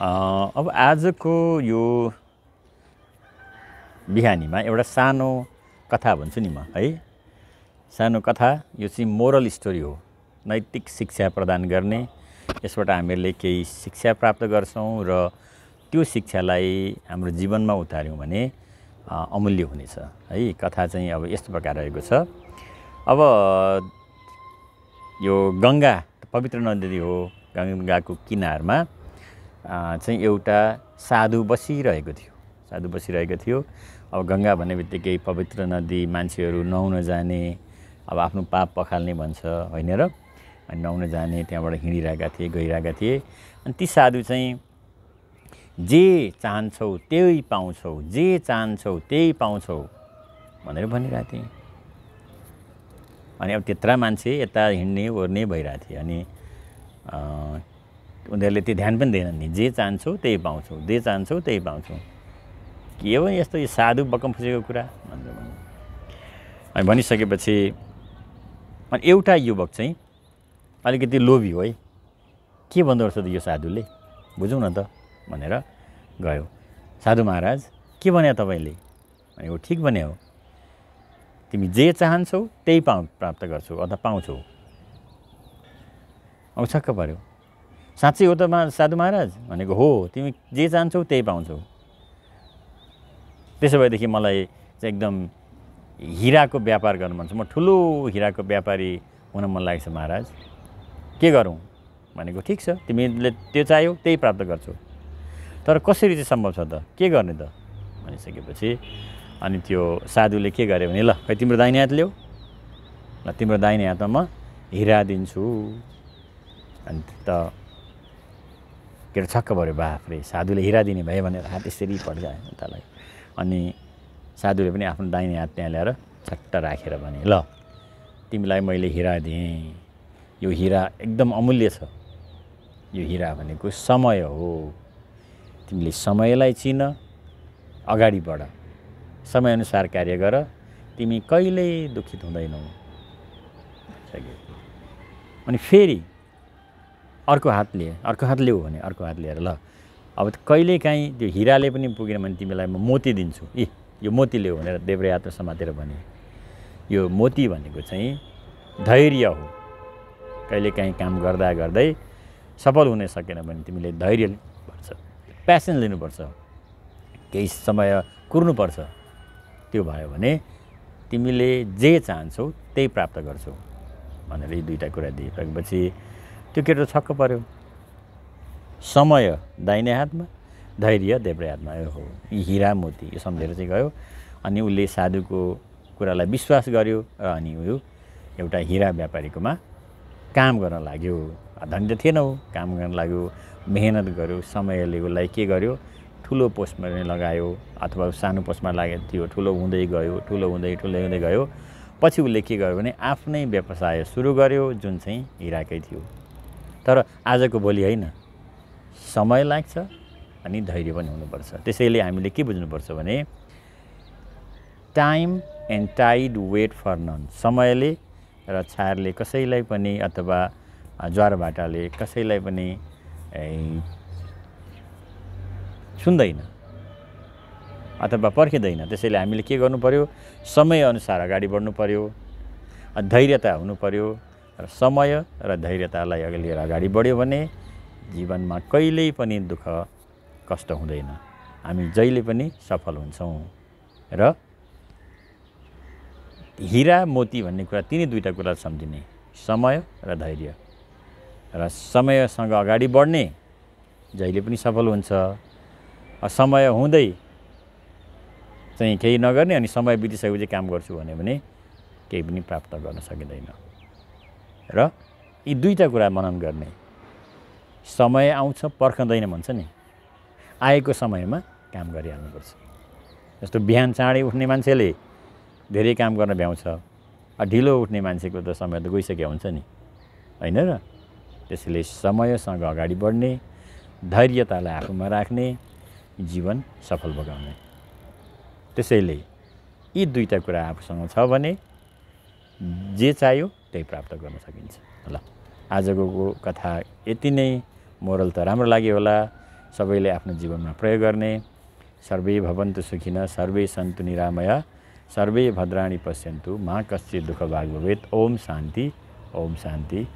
अब आजको यो बिहानीमा एउटा सानो कथा भन्छु नि म है सानो कथा यो चाहिँ मोरल स्टोरी हो नैतिक शिक्षा प्रदान गर्ने यसबाट हामीहरूले केही शिक्षा प्राप्त गर्छौँ र त्यो शिक्षालाई हाम्रो जीवनमा उतार्यौँ भने अमूल्य हुनेछ है कथा चाहिँ अब यस्तो प्रकार रहेको छ अब यो गङ्गा पवित्र नदी हो गङ्गाको किनारमा चाहिँ एउटा साधु बसिरहेको थियो साधु बसिरहेको थियो अब गङ्गा भन्ने बित्तिकै पवित्र नदी मान्छेहरू नुहाउन जाने अब आफ्नो पाप पखाल्ने भन्छ होइन र अनि नुहाउन जाने त्यहाँबाट हिँडिरहेका थिए गइरहेका थिए अनि ती साधु चाहिँ जे चाहन्छौ त्यही पाउँछौ जे चाहन्छौ त्यही पाउँछौ भनेर भनिरहेको थिएँ अनि अब त्यत्र मान्छे यता हिँड्ने ओर्ने भइरहेको थिएँ अनि उनीहरूले त्यो ध्यान पनि दिएनन् नि जे चाहन्छौ त्यही पाउँछौ जे चाहन्छौ त्यही पाउँछौ के हो यस्तो यो साधु बकम फुसेको कुरा भनेर भन्नु अनि भनिसकेपछि अनि एउटा युवक चाहिँ अलिकति लोभी हो है के भन्दो रहेछ त यो साधुले बुझौँ न त भनेर गयो साधु महाराज के भन्यो तपाईँले अनि ऊ ठिक भन्यो हो तिमी जे चाहन्छौ त्यही पाउ प्राप्त गर्छौ अथवा पाउँछौ अब छक्क पऱ्यो साँच्चै हो त मा साधु महाराज भनेको हो तिमी जे चाहन्छौ त्यही पाउँछौ त्यसो भएदेखि मलाई चाहिँ एकदम हिराको व्यापार गर्नु मन छ म ठुलो हिराको व्यापारी हुन मन लागेको छ महाराज के गरौँ भनेको ठिक छ तिमीले त्यो चाहियो त्यही प्राप्त गर्छौ तर कसरी चाहिँ सम्भव छ त के गर्ने त भनिसकेपछि अनि त्यो साधुले के गर्यो भने ल खै तिम्रो दाहिने हात ल्याऊ ल तिम्रो दाहिने हातमा म हिरा दिन्छु अनि त के अरे छक्क पऱ्यो बाफ्रे साधुले हिरा दिने भए भनेर हात यसरी पड्कायो उतालाई अनि साधुले पनि आफ्नो दाहिने हात त्यहाँ ल्याएर छट्ट राखेर भने ल तिमीलाई मैले हिरा दिएँ यो हिरा एकदम अमूल्य छ यो हिरा भनेको समय हो तिमीले समयलाई चिन अगाडि बढ समयअनुसार कार्य गर तिमी कहिल्यै दुखित हुँदैनौ अनि फेरि अर्को हात लिए अर्को हात हो भने अर्को हात लिएर ल अब कहिलेकाहीँ त्यो हिराले पनि पुगेन भने तिमीलाई म मोती दिन्छु इ यो मोती ल्याऊ भनेर देव्रे यात्रा समातेर भने यो मोती भनेको चाहिँ धैर्य हो कहिलेकाहीँ काम गर्दा गर्दै सफल हुन सकेन भने तिमीले धैर्य लिनुपर्छ प्यासन लिनुपर्छ केही समय कुर्नुपर्छ त्यो भयो भने तिमीले जे चाहन्छौ त्यही प्राप्त गर्छौ भनेर यी दुईवटा कुरा दिइसकेपछि त्यो केटो छक्क पऱ्यो समय दाहिने हातमा धैर्य देब्रे हातमा यो हो हिरा मोती यो सम्झेर चाहिँ गयो अनि उसले साधुको कुरालाई विश्वास गर्यो र अनि उयो एउटा हिरा व्यापारीकोमा काम गर्न लाग्यो धनी त थिएन हो काम गर्न लाग्यो मेहनत गर्यो समयले उसलाई के गर्यो ठुलो पोस्टमा लगायो अथवा सानो पोस्टमा लागेको थियो ठुलो हुँदै गयो ठुलो हुँदै ठुलो हुँदै गयो पछि उसले के गर्यो भने आफ्नै व्यवसाय सुरु गर्यो जुन चाहिँ हिराकै थियो तर आजको भोलि होइन समय लाग्छ अनि धैर्य पनि हुनुपर्छ त्यसैले हामीले के बुझ्नुपर्छ भने time and tide wait for none समयले र छारले कसैलाई पनि अथवा ज्वरभाटाले कसैलाई पनि सुन्दैन अथवा पर्खिँदैन त्यसैले हामीले के गर्नु पऱ्यो समयअनुसार अगाडि बढ्नु पऱ्यो धैर्यता हुनु पऱ्यो र समय र धैर्यतालाई अघि लिएर अगाडि बढ्यो भने जीवनमा कहिल्यै पनि दुःख कष्ट हुँदैन हामी जहिले पनि सफल हुन्छौँ र हिरा मोती भन्ने कुरा तिनै दुईवटा कुरा सम्झिने समय र धैर्य र समयसँग अगाडि बढ्ने जहिले पनि सफल हुन्छ समय हुँदै चाहिँ केही नगर्ने अनि समय बितिसकेपछि काम गर्छु भन्यो भने केही पनि प्राप्त गर्न सकिँदैन र यी दुईवटा कुरा मनन गर्ने समय आउँछ पर्खँदैन भन्छ नि आएको समयमा काम गरिहाल्नुपर्छ जस्तो बिहान चाँडै उठ्ने मान्छेले धेरै काम गर्न भ्याउँछ ढिलो उठ्ने मान्छेको त समय त गइसक्यो हुन्छ नि होइन र त्यसैले समयसँग अगाडि बढ्ने धैर्यतालाई आफूमा राख्ने जीवन सफल बगाउने त्यसैले यी दुईवटा कुरा आफूसँग छ भने जे चाहियो त्यही प्राप्त गर्न सकिन्छ ल आजको कथा यति नै मोरल त राम्रो लाग्यो होला सबैले आफ्नो जीवनमा प्रयोग गर्ने सर्वे भवन्तु सुखिन सर्वे सन्तु निरामय सर्वे भद्राणी पश्यन्तु मा कश्चित दुःख भाग भवेत ओम शान्ति ओम शान्ति